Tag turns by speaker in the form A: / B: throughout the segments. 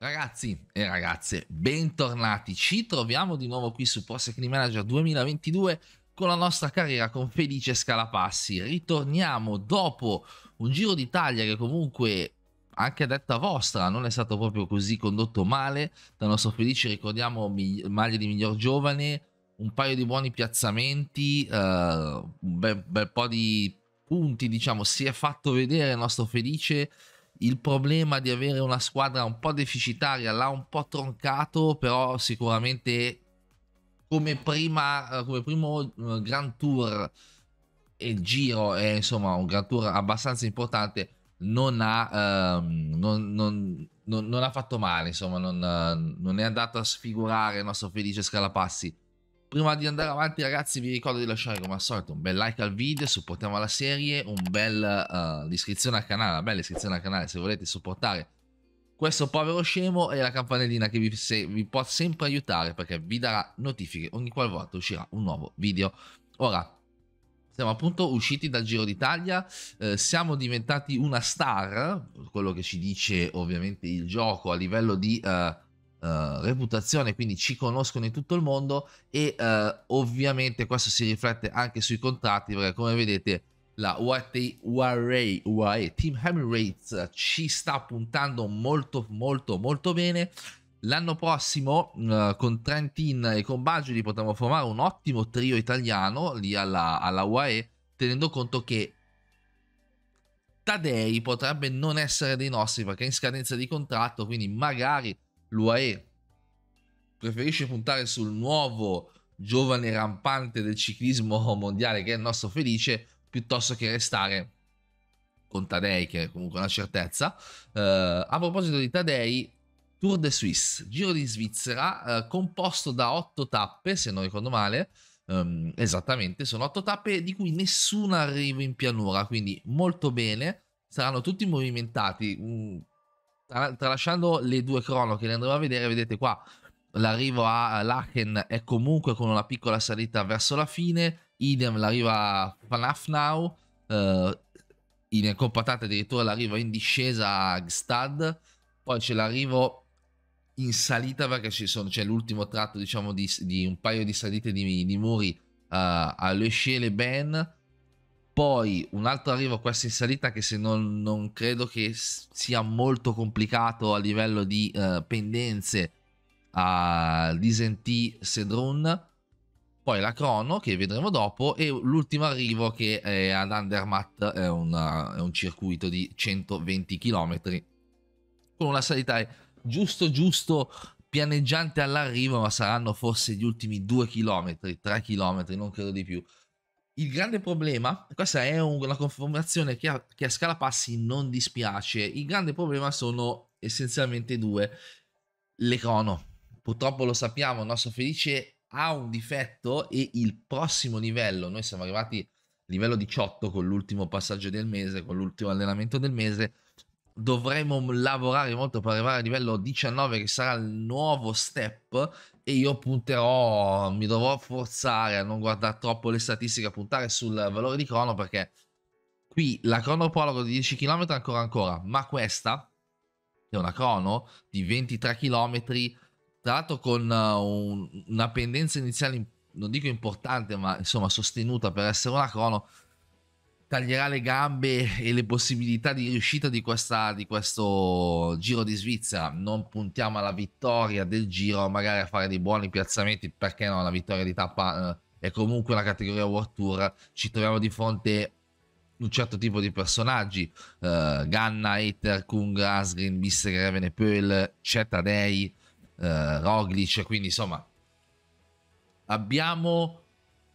A: Ragazzi e ragazze, bentornati. Ci troviamo di nuovo qui su Pro Second Manager 2022 con la nostra carriera con Felice Scalapassi. Ritorniamo dopo un giro d'Italia che comunque anche a detta vostra non è stato proprio così condotto male. Dal nostro Felice ricordiamo maglie di miglior giovane, un paio di buoni piazzamenti, uh, un bel, bel po' di punti, diciamo, si è fatto vedere il nostro Felice il problema di avere una squadra un po' deficitaria l'ha un po' troncato, però sicuramente come, prima, eh, come primo eh, Grand Tour e giro è insomma un Grand Tour abbastanza importante, non ha, ehm, non, non, non, ha fatto male, insomma non, eh, non è andato a sfigurare il nostro Felice Scalapassi Prima di andare avanti ragazzi vi ricordo di lasciare come al solito un bel like al video, supportiamo la serie, un bel uh, eh, iscrizione al canale, una bella iscrizione al canale se volete supportare questo povero scemo e la campanellina che vi, se, vi può sempre aiutare perché vi darà notifiche ogni qualvolta uscirà un nuovo video. Ora, siamo appunto usciti dal Giro d'Italia, eh, siamo diventati una star, quello che ci dice ovviamente il gioco a livello di... Uh, Uh, reputazione, quindi ci conoscono in tutto il mondo e uh, ovviamente questo si riflette anche sui contratti perché come vedete la UAE, UAE Team Emirates ci sta puntando molto molto molto bene l'anno prossimo uh, con Trentin e con Baggili potremo formare un ottimo trio italiano lì alla, alla UAE tenendo conto che Tadei potrebbe non essere dei nostri perché è in scadenza di contratto quindi magari l'UAE preferisce puntare sul nuovo giovane rampante del ciclismo mondiale che è il nostro Felice piuttosto che restare con Tadei che è comunque una certezza uh, a proposito di Tadei Tour de Suisse Giro di Svizzera uh, composto da otto tappe se non ricordo male um, esattamente sono otto tappe di cui nessuna arriva in pianura quindi molto bene saranno tutti movimentati mm, tralasciando le due cronache, le andremo a vedere, vedete qua l'arrivo a Lachen è comunque con una piccola salita verso la fine, idem l'arrivo a Fanafnau, eh, in compattata addirittura l'arrivo in discesa a Gstad, poi c'è l'arrivo in salita perché c'è l'ultimo tratto diciamo di, di, un paio di salite di, di muri uh, a Le Ciel Ben poi un altro arrivo questo in salita che se non, non credo che sia molto complicato a livello di uh, pendenze a Disenti Sedrun. Poi la Crono che vedremo dopo e l'ultimo arrivo che è ad Andermatt è, una, è un circuito di 120 km con una salita eh, giusto giusto pianeggiante all'arrivo ma saranno forse gli ultimi 2 km, 3 km, non credo di più il grande problema, questa è una conformazione che a, che a scala passi non dispiace, il grande problema sono essenzialmente due. L'Econo, purtroppo lo sappiamo, il nostro Felice ha un difetto e il prossimo livello, noi siamo arrivati al livello 18 con l'ultimo passaggio del mese, con l'ultimo allenamento del mese, dovremo lavorare molto per arrivare al livello 19 che sarà il nuovo step e io punterò, mi dovrò forzare a non guardare troppo le statistiche, a puntare sul valore di crono perché qui la cronopologo di 10 km ancora ancora, ma questa è una crono di 23 km, tra l'altro con un, una pendenza iniziale, non dico importante, ma insomma sostenuta per essere una crono, taglierà le gambe e le possibilità di riuscita di, questa, di questo Giro di Svizzera. Non puntiamo alla vittoria del Giro, magari a fare dei buoni piazzamenti, perché no, la vittoria di tappa eh, è comunque una categoria World Tour, ci troviamo di fronte un certo tipo di personaggi, uh, Ganna, Eter, Kung, Asgrin, Bisser, Venepöl, Cetadei, uh, Roglic, quindi insomma abbiamo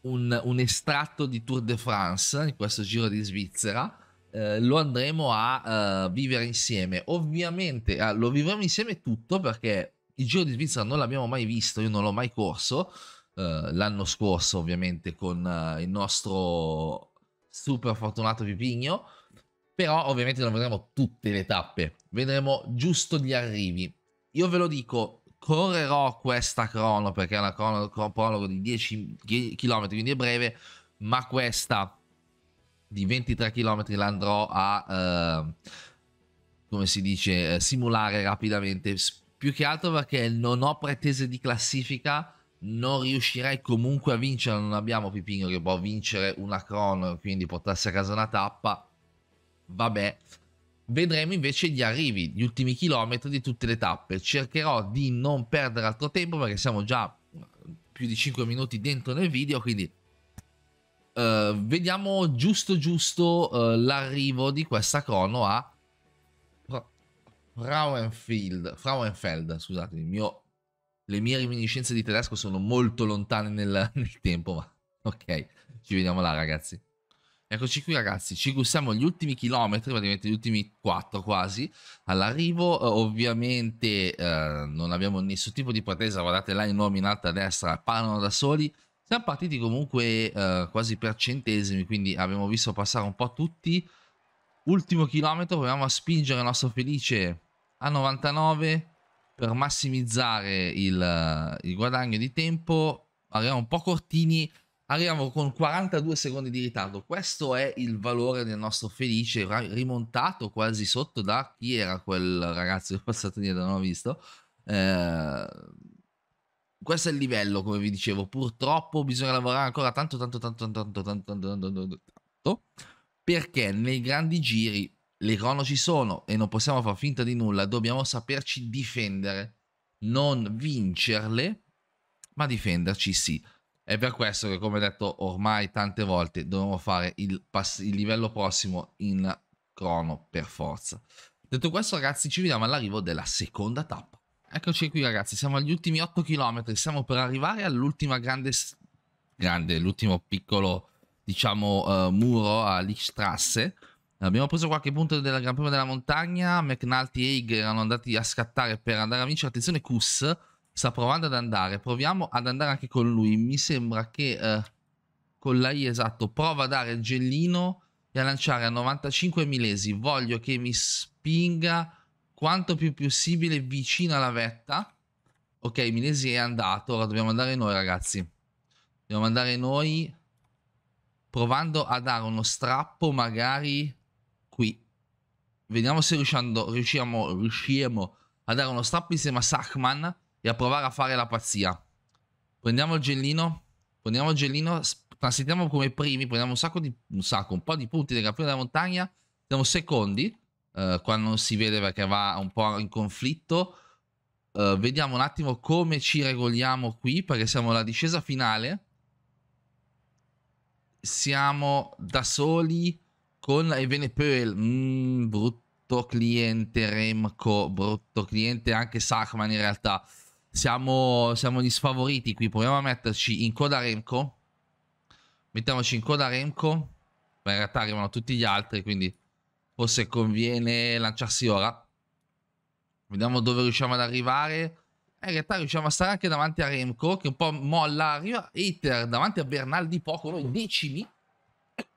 A: un, un estratto di Tour de France, in questo giro di Svizzera, eh, lo andremo a uh, vivere insieme. Ovviamente eh, lo vivremo insieme tutto perché il Giro di Svizzera non l'abbiamo mai visto, io non l'ho mai corso. Eh, l'anno scorso, ovviamente, con eh, il nostro super fortunato Vipigno. Però, ovviamente, non vedremo tutte le tappe, vedremo giusto gli arrivi. Io ve lo dico, correrò questa crono perché è una crono, crono di 10 km, quindi è breve, ma questa di 23 km l'andrò a, eh, come si dice, eh, simulare rapidamente, più che altro perché non ho pretese di classifica, non riuscirei comunque a vincere, non abbiamo Pipino che può vincere una crono, quindi portarsi a casa una tappa, vabbè, Vedremo invece gli arrivi, gli ultimi chilometri di tutte le tappe. Cercherò di non perdere altro tempo perché siamo già eh, più di 5 minuti dentro nel video, quindi uh, vediamo giusto giusto uh, l'arrivo di questa crono a Frauenfeld, Frauenfeld, scusate, mio... le mie reminiscenze di tedesco sono molto lontane nel, nel tempo, ma ok, ci vediamo là ragazzi. Eccoci qui ragazzi, ci gustiamo gli ultimi chilometri, praticamente gli ultimi quattro quasi, all'arrivo eh, ovviamente eh, non abbiamo nessun tipo di pretesa, guardate là in nomi in alto a destra parlano da soli, siamo partiti comunque eh, quasi per centesimi, quindi abbiamo visto passare un po' tutti, ultimo chilometro proviamo a spingere il nostro Felice a 99 per massimizzare il, eh, il guadagno di tempo, arriviamo un po' cortini, Arriviamo con 42 secondi di ritardo. Questo è il valore del nostro Felice, rimontato quasi sotto da chi era quel ragazzo che è passato dietro, non ho visto. Eh, questo è il livello, come vi dicevo. Purtroppo bisogna lavorare ancora tanto, tanto, tanto, tanto, tanto, tanto, tanto, tanto, tanto perché nei grandi giri le crono ci sono e non possiamo far finta di nulla. Dobbiamo saperci difendere, non vincerle, ma difenderci sì. È per questo che, come detto ormai tante volte, dovremo fare il, pass- il livello prossimo in crono per forza. Detto questo, ragazzi, ci vediamo all'arrivo della seconda tappa. Eccoci qui, ragazzi, siamo agli ultimi 8 km, stiamo per arrivare all'ultima grande, grande, l'ultimo piccolo, diciamo, uh, muro a Lichtrasse. Abbiamo preso qualche punto della Gran Prima della Montagna, McNulty e Haig erano andati a scattare per andare a vincere, attenzione Kuss, sta provando ad andare. Proviamo ad andare anche con lui. Mi sembra che eh, con la I esatto prova a dare il gellino e a lanciare a 95 milesi Voglio che mi spinga quanto più possibile vicino alla vetta. Ok, Milesi è andato, ora dobbiamo andare noi ragazzi. Dobbiamo andare noi provando a dare uno strappo magari qui. Vediamo se riusciamo, riusciamo, a dare uno strappo insieme a Sackman e a provare a fare la pazzia. Prendiamo il gellino, prendiamo il gellino, transitiamo come primi, prendiamo un sacco di, un sacco, un po' di punti del campione della montagna, siamo secondi, eh, qua non si vede perché va un po' in conflitto, eh, vediamo un attimo come ci regoliamo qui perché siamo alla discesa finale, siamo da soli con Evenepoel, mm, brutto cliente Remco, brutto cliente anche Sachman in realtà, siamo, siamo gli sfavoriti qui. Proviamo a metterci in coda Remco. Mettiamoci in coda Remco. Ma in realtà arrivano tutti gli altri, quindi forse conviene lanciarsi ora. Vediamo dove riusciamo ad arrivare. Eh, in realtà riusciamo a stare anche davanti a Remco, che un po' molla. Arriva Eater davanti a Bernal di poco, noi decimi.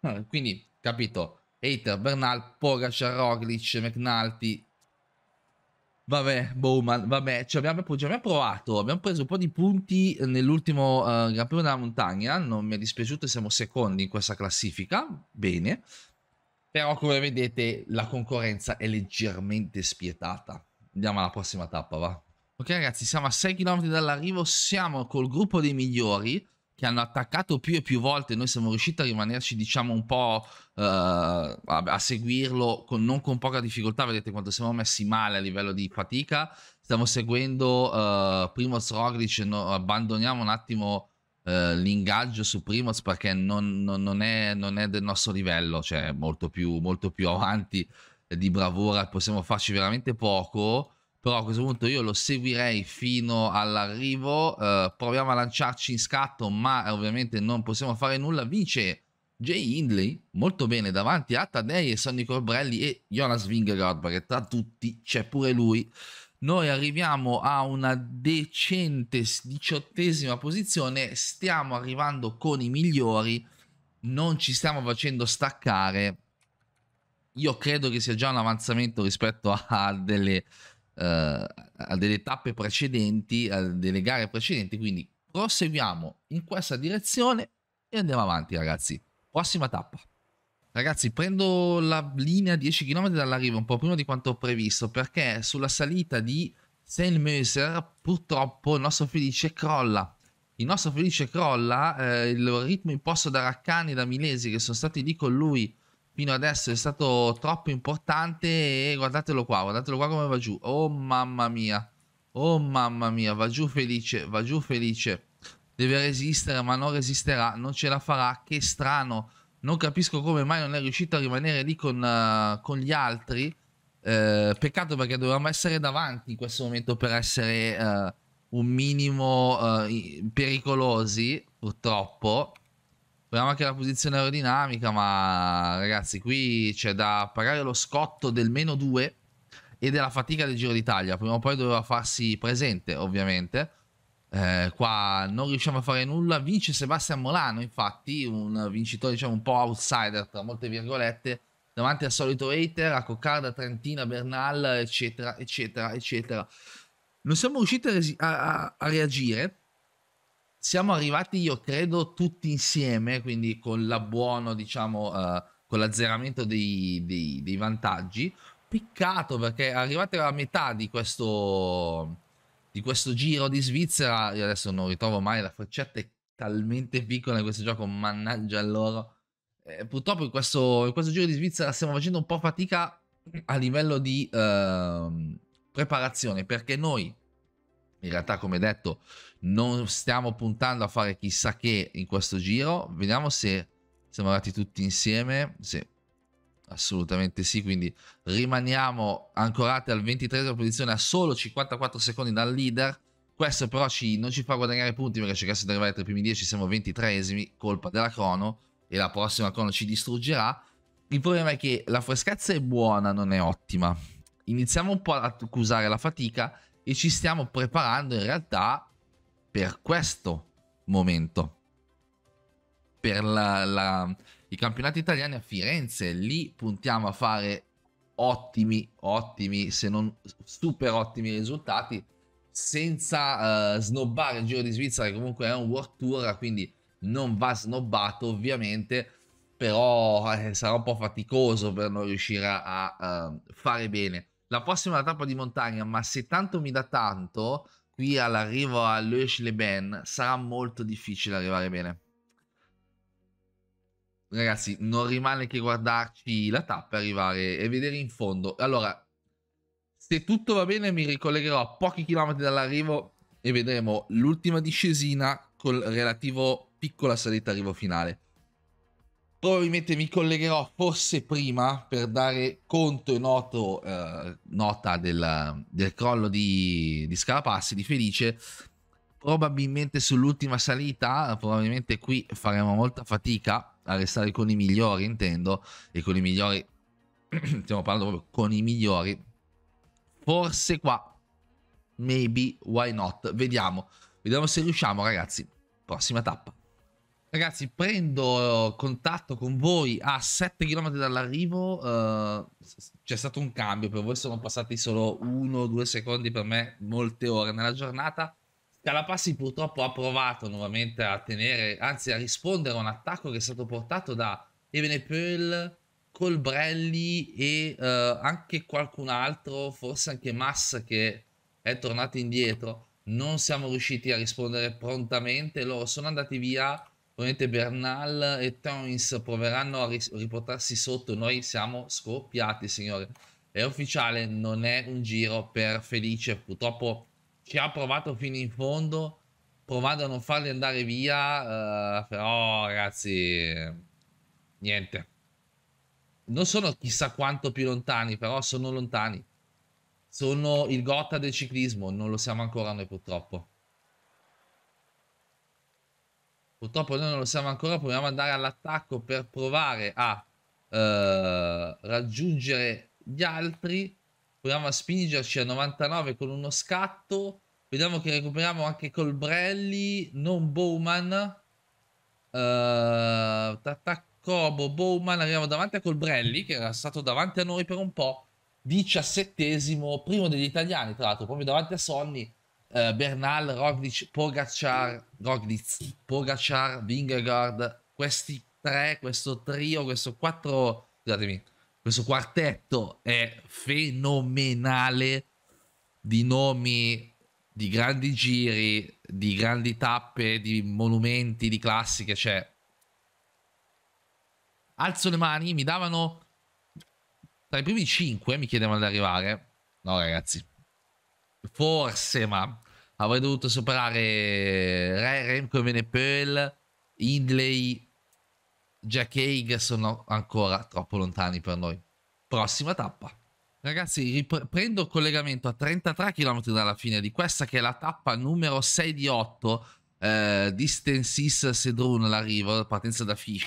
A: Eh, quindi, capito. Eater, Bernal, Pogacar, Roglic, McNulty, Vabbè, Bowman, vabbè, ci abbiamo, ci abbiamo, provato, abbiamo preso un po' di punti nell'ultimo uh, Gran Premio della Montagna, non mi è dispiaciuto, siamo secondi in questa classifica, bene, però come vedete la concorrenza è leggermente spietata. Andiamo alla prossima tappa, va. Ok ragazzi, siamo a 6 km dall'arrivo, siamo col gruppo dei migliori, che hanno attaccato più e più volte, noi siamo riusciti a rimanerci diciamo un po' eh, a seguirlo con, non con poca difficoltà, vedete quanto siamo messi male a livello di fatica, stiamo seguendo eh, Primoz Roglic, no, abbandoniamo un attimo eh, l'ingaggio su Primoz perché non, non, non, è, non, è, del nostro livello, cioè molto più, molto più avanti di bravura, possiamo farci veramente poco, però a questo punto io lo seguirei fino all'arrivo, eh, proviamo a lanciarci in scatto, ma ovviamente non possiamo fare nulla, vince Jay Hindley molto bene davanti a Tadei e Sonny Corbrelli e Jonas Vingegaard perché tra tutti c'è pure lui noi arriviamo a una decente diciottesima posizione stiamo arrivando con i migliori non ci stiamo facendo staccare io credo che sia già un avanzamento rispetto a delle eh, a delle tappe precedenti, a delle gare precedenti, quindi proseguiamo in questa direzione e andiamo avanti ragazzi. Prossima tappa. Ragazzi, prendo la linea 10 km dall'arrivo un po' prima di quanto previsto perché sulla salita di Saint-Möser purtroppo il nostro Felice crolla. Il nostro Felice crolla, eh, il ritmo imposto da Raccani e da Milesi che sono stati lì con lui fino adesso è stato troppo importante e guardatelo qua, guardatelo qua come va giù. Oh mamma mia, oh mamma mia, va giù felice, va giù felice. Deve resistere ma non resisterà, non ce la farà, che strano. Non capisco come mai non è riuscito a rimanere lì con, uh, con gli altri. Uh, peccato perché dovevamo essere davanti in questo momento per essere uh, un minimo pericolosi, purtroppo. Proviamo anche la posizione aerodinamica, ma ragazzi, qui c'è da pagare lo scotto del meno 2 e della fatica del Giro d'Italia. Prima o poi doveva farsi presente, ovviamente. Eh, qua non riusciamo a fare nulla. Vince Sebastian Molano, infatti, un vincitore diciamo un po' outsider, tra molte virgolette, davanti al solito hater, a Coccarda, Trentina, Bernal, eccetera, eccetera, eccetera. Non siamo riusciti a, a, a reagire siamo arrivati, io credo, tutti insieme, quindi con l'abbuono, diciamo, uh, con l'azzeramento dei, dei, dei, vantaggi. Peccato perché arrivate alla metà di questo, di questo giro di Svizzera, io adesso non ritrovo mai la freccetta, è talmente piccola in questo gioco, mannaggia loro. Eh, purtroppo in questo, in questo, giro di Svizzera stiamo facendo un po' fatica a livello di uh, preparazione perché noi, in realtà come detto, non stiamo puntando a fare chissà che in questo giro, vediamo se siamo arrivati tutti insieme, sì, assolutamente sì, quindi rimaniamo ancorati al 23 posizione a solo 54 secondi dal leader, questo però ci, non ci fa guadagnare punti perché cercasse di arrivare tra i primi 10, siamo 23esimi, colpa della crono e la prossima crono ci distruggerà. Il problema è che la freschezza è buona, non è ottima. Iniziamo un po' ad accusare la fatica e ci stiamo preparando in realtà per questo momento. Per la, la, i campionati italiani a Firenze, lì puntiamo a fare ottimi, ottimi, se non super ottimi risultati, senza uh, snobbare il Giro di Svizzera, che comunque è un World Tour, quindi non va snobbato ovviamente, però eh, sarà un po' faticoso per non riuscire a, uh, fare bene. La prossima tappa di montagna, ma se tanto mi dà tanto, qui all'arrivo a Le Ben sarà molto difficile arrivare bene. Ragazzi, non rimane che guardarci la tappa e arrivare e vedere in fondo. Allora, se tutto va bene mi ricollegherò a pochi chilometri dall'arrivo e vedremo l'ultima discesina col relativo piccola salita arrivo finale. Probabilmente mi collegherò forse prima per dare conto e noto, eh, nota del, del, crollo di, di Scarapassi, di Felice, probabilmente sull'ultima salita, probabilmente qui faremo molta fatica a restare con i migliori, intendo, e con i migliori, stiamo parlando proprio con i migliori, forse qua, maybe, why not, vediamo, vediamo se riusciamo ragazzi, prossima tappa. Ragazzi, prendo eh, contatto con voi a 7 km dall'arrivo. Uh, c'è stato un cambio, per voi sono passati solo 1-2 o secondi, per me molte ore nella giornata. Calapassi purtroppo ha provato nuovamente a tenere, anzi a rispondere a un attacco che è stato portato da Evenepoel, Colbrelli e uh, anche qualcun altro, forse anche Mass che è tornato indietro. Non siamo riusciti a rispondere prontamente, loro sono andati via probabilmente Bernal e Towns proveranno a riportarsi sotto, noi siamo scoppiati signore. È ufficiale, non è un giro per Felice, purtroppo ci ha provato fino in fondo, provando a non farli andare via, uh, però ragazzi, niente. Non sono chissà quanto più lontani, però sono lontani. Sono il Gotta del ciclismo, non lo siamo ancora noi purtroppo. Purtroppo noi non lo siamo ancora, proviamo ad andare all'attacco per provare a eh, raggiungere gli altri. Proviamo a spingerci a 99 con uno scatto. Vediamo che recuperiamo anche Colbrelli, non Bowman. Uh, eh, Tatacobo, Bowman, arriviamo davanti a Colbrelli che era stato davanti a noi per un po', 17esimo, primo degli italiani tra l'altro, proprio davanti a Sonny eh, Bernal, Roglic, Pogacar, Roglic, Pogacar, Vingegaard, questi tre, questo trio, questo quattro, scusatemi, questo quartetto è fenomenale di nomi di grandi giri, di grandi tappe, di monumenti, di classiche, cioè alzo le mani, mi davano tra i primi cinque, mi chiedevano di arrivare. No, ragazzi. Forse, ma avrei dovuto superare Re, Remco Pearl, Indley, Jack Haig sono ancora troppo lontani per noi. Prossima tappa. Ragazzi, prendo collegamento a 33 km dalla fine di questa che è la tappa numero 6 di 8 eh, Distensis Sedrun, l'arrivo, partenza da Fish.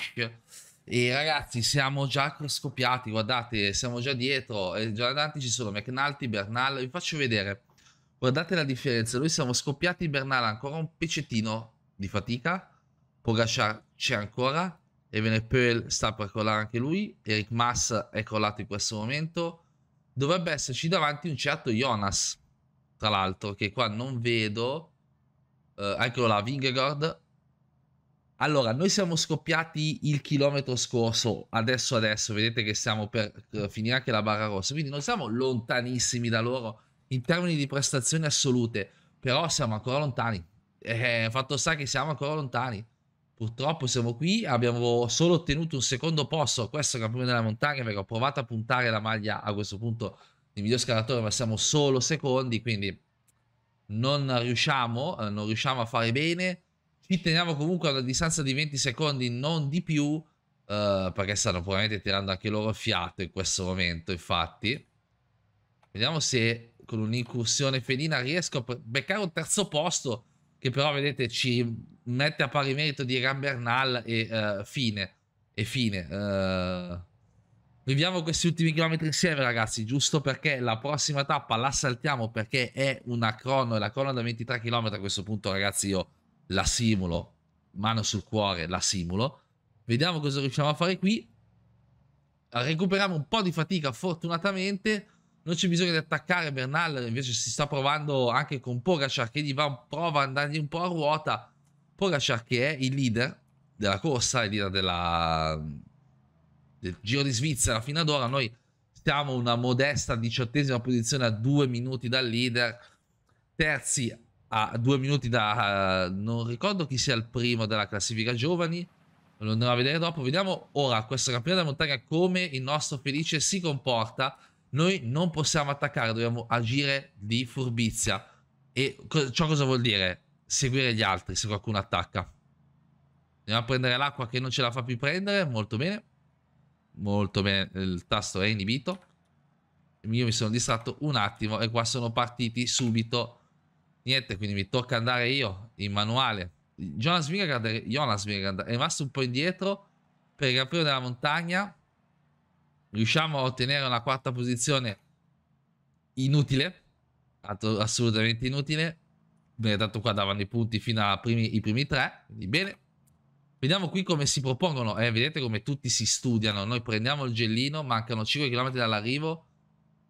A: E ragazzi, siamo già scoppiati, guardate, siamo già dietro. E già davanti ci sono McNulty, Bernal, vi faccio vedere Guardate la differenza, noi siamo scoppiati, in Bernal ancora un pezzettino di fatica, Pogacar c'è ancora, Evene Pearl sta per collare anche lui, Eric Mass è crollato in questo momento, dovrebbe esserci davanti un certo Jonas, tra l'altro, che qua non vedo, eh, eccolo là, Vingegaard. Allora, noi siamo scoppiati il chilometro scorso, adesso adesso, vedete che stiamo per eh, finire anche la barra rossa, quindi non siamo lontanissimi da loro, in termini di prestazioni assolute, però siamo ancora lontani. Eh, fatto sta che siamo ancora lontani. Purtroppo siamo qui, abbiamo solo ottenuto un secondo posto a questo campione della montagna perché ho provato a puntare la maglia a questo punto di miglior scalatore, ma siamo solo secondi, quindi non riusciamo, eh, non riusciamo a fare bene. Ci teniamo comunque a una distanza di 20 secondi, non di più, uh, perché stanno probabilmente tirando anche loro fiato in questo momento, infatti. Vediamo se con un'incursione felina riesco a beccare un terzo posto che però vedete ci mette a pari merito di Egan Bernal e uh, fine e fine uh, viviamo questi ultimi chilometri insieme ragazzi giusto perché la prossima tappa la saltiamo perché è una crono e la crono da 23 km a questo punto ragazzi io la simulo mano sul cuore la simulo vediamo cosa riusciamo a fare qui recuperiamo un po' di fatica fortunatamente non c'è bisogno di attaccare Bernal, invece si sta provando anche con Pogacar che gli va, prova ad andargli un po' a ruota. Pogacar che è il leader della corsa, il leader della, del Giro di Svizzera fino ad ora, noi siamo una modesta diciottesima posizione a due minuti dal leader, terzi a due minuti da... non ricordo chi sia il primo della classifica giovani, lo andremo a vedere dopo, vediamo ora questo campione della montagna come il nostro Felice si comporta, noi non possiamo attaccare, dobbiamo agire di furbizia. E ciò cosa vuol dire? Seguire gli altri se qualcuno attacca. Andiamo a prendere l'acqua che non ce la fa più prendere, molto bene. Molto bene, il tasto è inibito. Io mi sono distratto un attimo e qua sono partiti subito. Niente, quindi mi tocca andare io in manuale. Jonas Vingegaard, Jonas Vingegaard è rimasto un po' indietro per il campione della montagna riusciamo a ottenere una quarta posizione inutile, assolutamente inutile, bene, tanto qua davano i punti fino ai primi, primi tre, quindi bene. Vediamo qui come si propongono, eh, vedete come tutti si studiano, noi prendiamo il gellino, mancano 5 km dall'arrivo,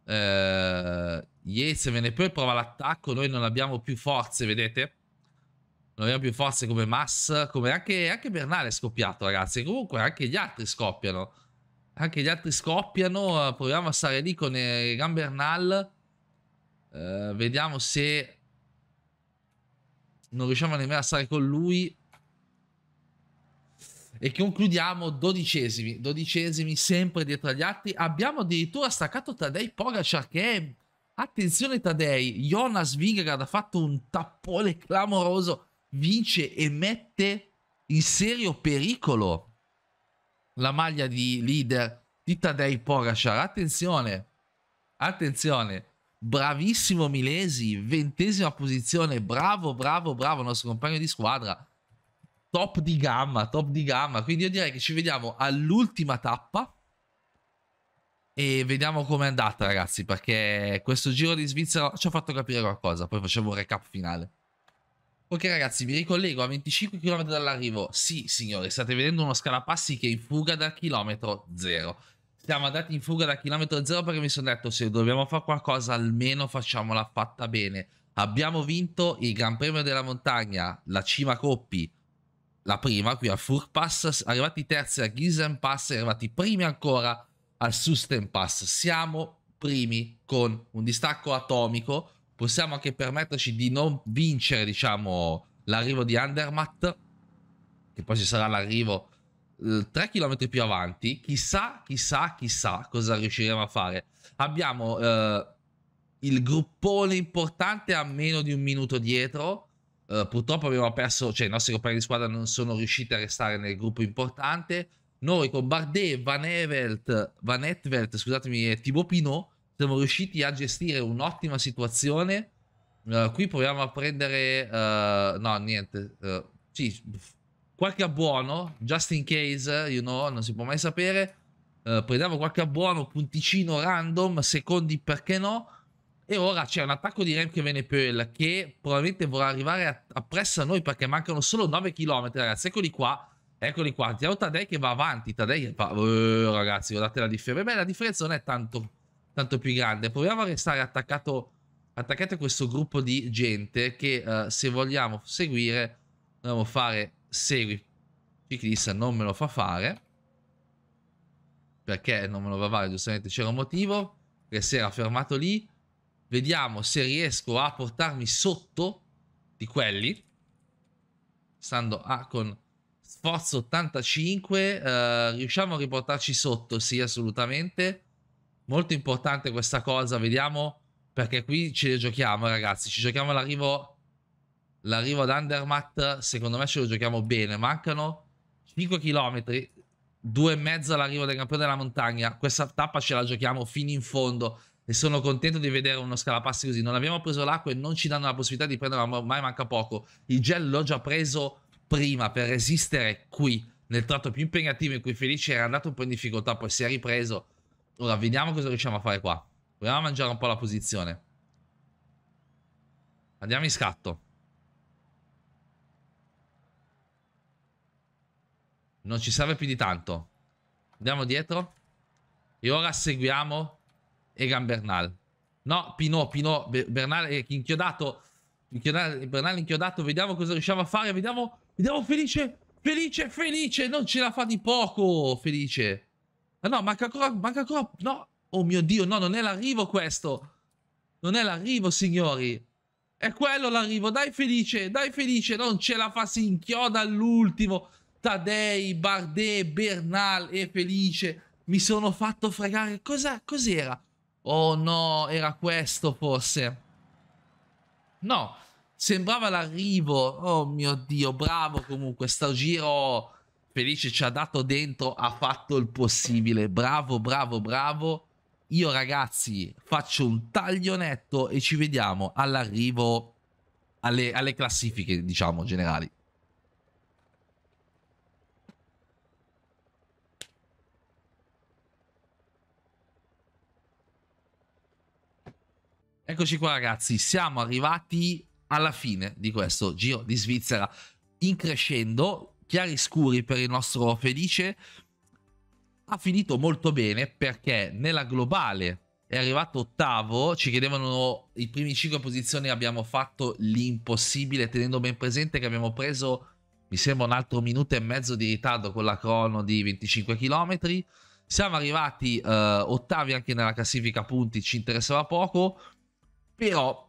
A: eh, Yes ve ne poi prova l'attacco, noi non abbiamo più forze, vedete? Non abbiamo più forze come Mass, come anche, anche Bernale è scoppiato ragazzi, comunque anche gli altri scoppiano. Anche gli altri scoppiano. Eh, proviamo a stare lì con eh, Gambernal. Uh, vediamo se non riusciamo nemmeno a stare con lui. E concludiamo dodicesimi, dodicesimi sempre dietro agli altri. Abbiamo addirittura staccato Tadei Pogacar che Attenzione Tadei, Jonas Vingegaard ha fatto un tappone clamoroso, vince e mette in serio pericolo la maglia di leader di Tadej Pogacar. Attenzione, attenzione, bravissimo Milesi, ventesima posizione, bravo, bravo, bravo, nostro compagno di squadra. Top di gamma, top di gamma. Quindi io direi che ci vediamo all'ultima tappa e vediamo com'è andata ragazzi perché questo giro di Svizzera ci ha fatto capire qualcosa, poi facevo un recap finale. Ok ragazzi, vi ricollego a 25 km dall'arrivo. Sì, signori, state vedendo uno scalapassi che è in fuga da chilometro zero. Siamo andati in fuga da chilometro zero perché mi sono detto se dobbiamo fare qualcosa almeno facciamola fatta bene. Abbiamo vinto il Gran Premio della Montagna, la Cima Coppi, la prima qui a Fur Pass, arrivati terzi a Gisen Pass e arrivati primi ancora al Susten Pass. Siamo primi con un distacco atomico possiamo anche permetterci di non vincere, diciamo, l'arrivo di Andermatt, che poi ci sarà l'arrivo 3 eh, km più avanti, chissà, chissà, chissà cosa riusciremo a fare. Abbiamo eh, il gruppone importante a meno di un minuto dietro. Eh, purtroppo abbiamo perso, cioè i nostri compagni di squadra non sono riusciti a restare nel gruppo importante. Noi con Bardet, Van Evelt, Van Etvelt, scusatemi, e Tibo Pinot siamo riusciti a gestire un'ottima situazione. Uh, qui proviamo a prendere... Uh, no, niente. Uh, sì, qualche abbuono, just in case, you know, non si può mai sapere. prendiamo qualche abbuono, punticino random, secondi perché no. E ora c'è un attacco di Remke Venepuel che probabilmente vorrà arrivare appresso a noi perché mancano solo 9 km, ragazzi. Eccoli qua. Eccoli qua, andiamo Tadei che va avanti, Tadei che fa, ragazzi guardate la differenza, beh la differenza non è tanto tanto più grande. Proviamo a restare attaccato, attaccato a questo gruppo di gente che uh, se vogliamo seguire, dobbiamo fare segui ciclista, non me lo fa fare. Perché non me lo va fare, giustamente c'era un motivo, che si era fermato lì. Vediamo se riesco a portarmi sotto di quelli. Stando a con sforzo 85, uh, eh, riusciamo a riportarci sotto, sì, assolutamente. Molto importante questa cosa, vediamo, perché qui ce le giochiamo ragazzi, ci giochiamo l'arrivo l'arrivo ad Undermat, secondo me ce lo giochiamo bene, mancano 5 km, 2 e mezzo all'arrivo del campione della montagna, questa tappa ce la giochiamo fino in fondo e sono contento di vedere uno scalapassi così, non abbiamo preso l'acqua e non ci danno la possibilità di prenderla, ma ormai manca poco, il gel l'ho già preso prima per resistere qui, nel tratto più impegnativo in cui Felice era andato un po' in difficoltà, poi si è ripreso, Ora vediamo cosa riusciamo a fare qua. Proviamo a mangiare un po' la posizione. Andiamo in scatto. Non ci serve più di tanto. Andiamo dietro. E ora seguiamo Egan Bernal. No, Pinot, Pinot, Bernal è inchiodato. Bernal, è inchiodato. Vediamo cosa riusciamo a fare. Vediamo, vediamo Felice. Felice, Felice. Non ce la fa di poco, Felice no, manca ancora, manca ancora... No! Oh mio Dio, no, non è l'arrivo questo! Non è l'arrivo, signori! È quello l'arrivo, dai Felice, dai Felice! Non ce la fa, si inchioda all'ultimo! Tadei, Bardet, Bernal e Felice! Mi sono fatto fregare! Cos'era? oh no, era questo forse! No! Sembrava l'arrivo! Oh mio Dio, bravo comunque, sto giro Felice ci ha dato dentro, ha fatto il possibile. Bravo, bravo, bravo. Io ragazzi faccio un taglio netto e ci vediamo all'arrivo alle, alle classifiche, diciamo, generali. Eccoci qua ragazzi, siamo arrivati alla fine di questo Giro di Svizzera in crescendo, chiari scuri per il nostro Felice ha finito molto bene perché nella globale è arrivato ottavo, ci chiedevano i primi 5 posizioni, abbiamo fatto l'impossibile tenendo ben presente che abbiamo preso, mi sembra, un altro minuto e mezzo di ritardo con la crono di 25 km. Siamo arrivati eh, ottavi anche nella classifica punti, ci interessava poco, però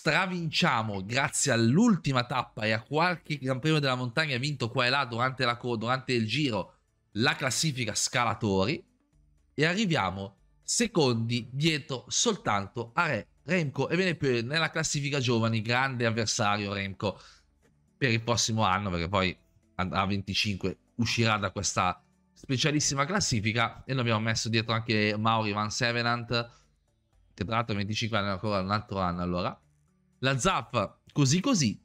A: stravinciamo grazie all'ultima tappa e a qualche Gran Premio della Montagna vinto qua e là durante, la, durante il giro la classifica scalatori e arriviamo secondi dietro soltanto a Re Remco e viene più nella classifica giovani grande avversario Remco per il prossimo anno perché poi a 25 uscirà da questa specialissima classifica e noi abbiamo messo dietro anche Mauri Van Sevenant che tra l'altro 25 anni ancora un altro anno allora la zappa così così,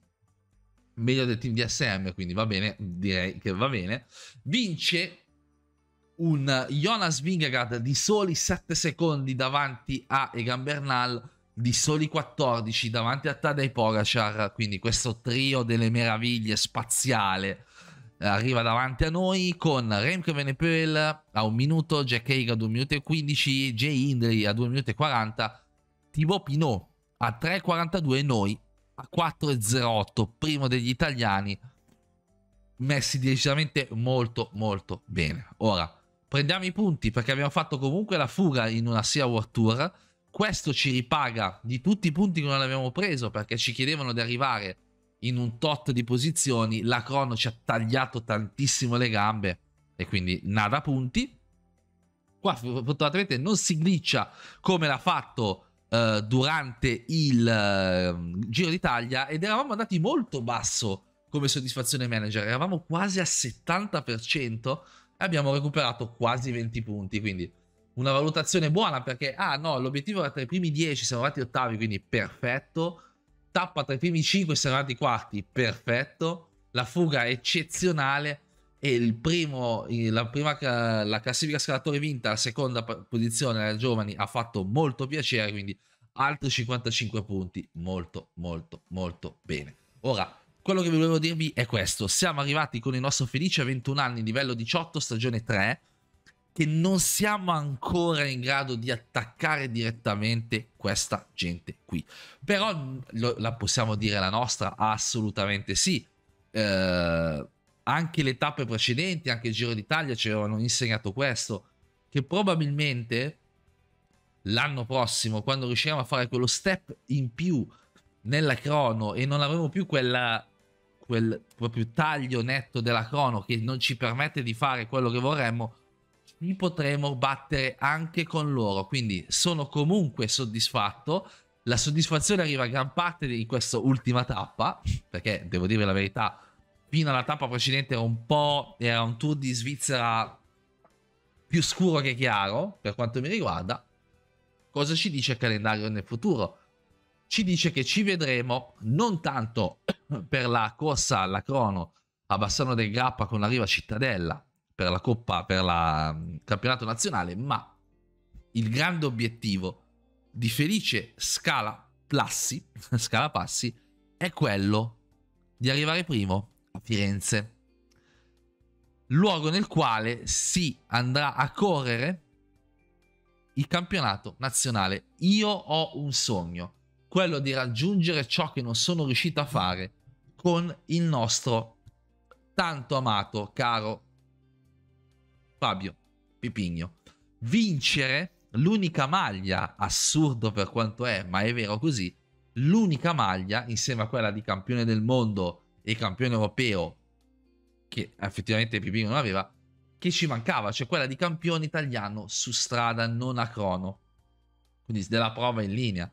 A: meglio del team di SM, quindi va bene, direi che va bene. Vince un Jonas Vingegaard di soli 7 secondi davanti a Egan Bernal, di soli 14 davanti a Tadej Pogacar, quindi questo trio delle meraviglie spaziale eh, arriva davanti a noi con Remco Venepel a 1 minuto, Jack Haig a 2 minuti e 15, Jay Hindley a 2 minuti e 40, Thibaut Pinot a 3,42 e noi a 4,08, primo degli italiani, messi decisamente molto molto bene. Ora, prendiamo i punti perché abbiamo fatto comunque la fuga in una SEA World Tour, questo ci ripaga di tutti i punti che non abbiamo preso perché ci chiedevano di arrivare in un tot di posizioni, la crono ci ha tagliato tantissimo le gambe e quindi nada punti. Qua fortunatamente non si glitcha come l'ha fatto eh, durante il uh, Giro d'Italia ed eravamo andati molto basso come soddisfazione manager, eravamo quasi al 70% e abbiamo recuperato quasi 20 punti, quindi una valutazione buona perché, ah no, l'obiettivo era tra i primi 10, siamo arrivati ottavi, quindi perfetto, tappa tra i primi 5, siamo arrivati quarti, perfetto, la fuga eccezionale, e primo, la, prima, la classifica scalatore vinta, la seconda posizione ai giovani ha fatto molto piacere, quindi altri 55 punti, molto molto molto bene. Ora, quello che volevo dirvi è questo, siamo arrivati con il nostro Felice 21 anni, livello 18, stagione 3, che non siamo ancora in grado di attaccare direttamente questa gente qui. Però lo, la possiamo dire la nostra? Assolutamente sì. Eh, anche le tappe precedenti, anche il Giro d'Italia ci avevano insegnato questo, che probabilmente l'anno prossimo, quando riusciremo a fare quello step in più nella crono e non avremo più quella, quel proprio taglio netto della crono che non ci permette di fare quello che vorremmo, ci potremo battere anche con loro. Quindi sono comunque soddisfatto. La soddisfazione arriva a gran parte di questa ultima tappa, perché devo dire la verità, fino alla tappa precedente era un po' era un tour di Svizzera più scuro che chiaro per quanto mi riguarda cosa ci dice il calendario nel futuro ci dice che ci vedremo non tanto per la corsa alla crono a Bassano del Grappa con la Riva Cittadella per la Coppa, per il mm, campionato nazionale, ma il grande obiettivo di Felice Scala Plassi, Scala Passi è quello di arrivare primo a Firenze, luogo nel quale si andrà a correre il campionato nazionale. Io ho un sogno, quello di raggiungere ciò che non sono riuscito a fare con il nostro tanto amato, caro Fabio Pipigno. Vincere l'unica maglia, assurdo per quanto è, ma è vero così, l'unica maglia insieme a quella di campione del mondo il campione europeo, che effettivamente Pipini non aveva, che ci mancava, cioè quella di campione italiano su strada non a crono, quindi della prova in linea.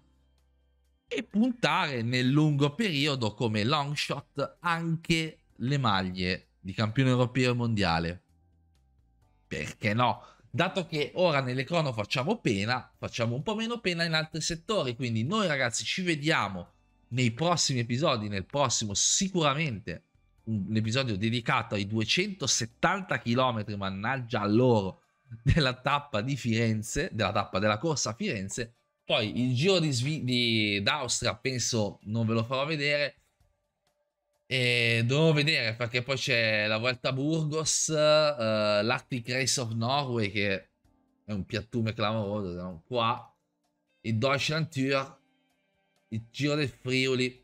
A: E puntare nel lungo periodo come long shot anche le maglie di campione europeo e mondiale. Perché no? Dato che ora nelle crono facciamo pena, facciamo un po' meno pena in altri settori, quindi noi ragazzi ci vediamo nei prossimi episodi, nel prossimo sicuramente un, episodio dedicato ai 270 km, mannaggia a loro, della tappa di Firenze, della tappa della corsa a Firenze. Poi il giro di, Svi- di d'Austria penso non ve lo farò vedere. E dovrò vedere perché poi c'è la Vuelta a Burgos, uh, eh, l'Arctic Race of Norway che è un piattume clamoroso, se qua, il Deutschland Tour il Giro del Friuli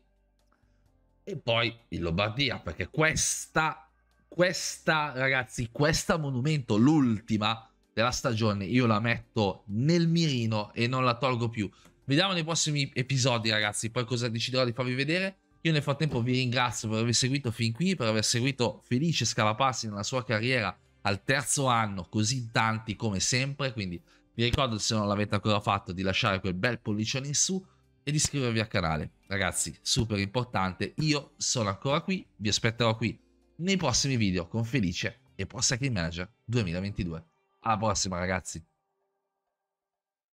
A: e poi in Lombardia, perché questa, questa ragazzi, questa monumento, l'ultima della stagione, io la metto nel mirino e non la tolgo più. Vediamo nei prossimi episodi ragazzi, poi cosa deciderò di farvi vedere. Io nel frattempo vi ringrazio per aver seguito fin qui, per aver seguito Felice Scalapassi nella sua carriera al terzo anno, così tanti come sempre, quindi vi ricordo se non l'avete ancora fatto di lasciare quel bel pollicione in su ed iscrivervi al canale. Ragazzi, super importante, io sono ancora qui, vi aspetterò qui nei prossimi video con Felice e Pro Manager 2022. Alla prossima ragazzi!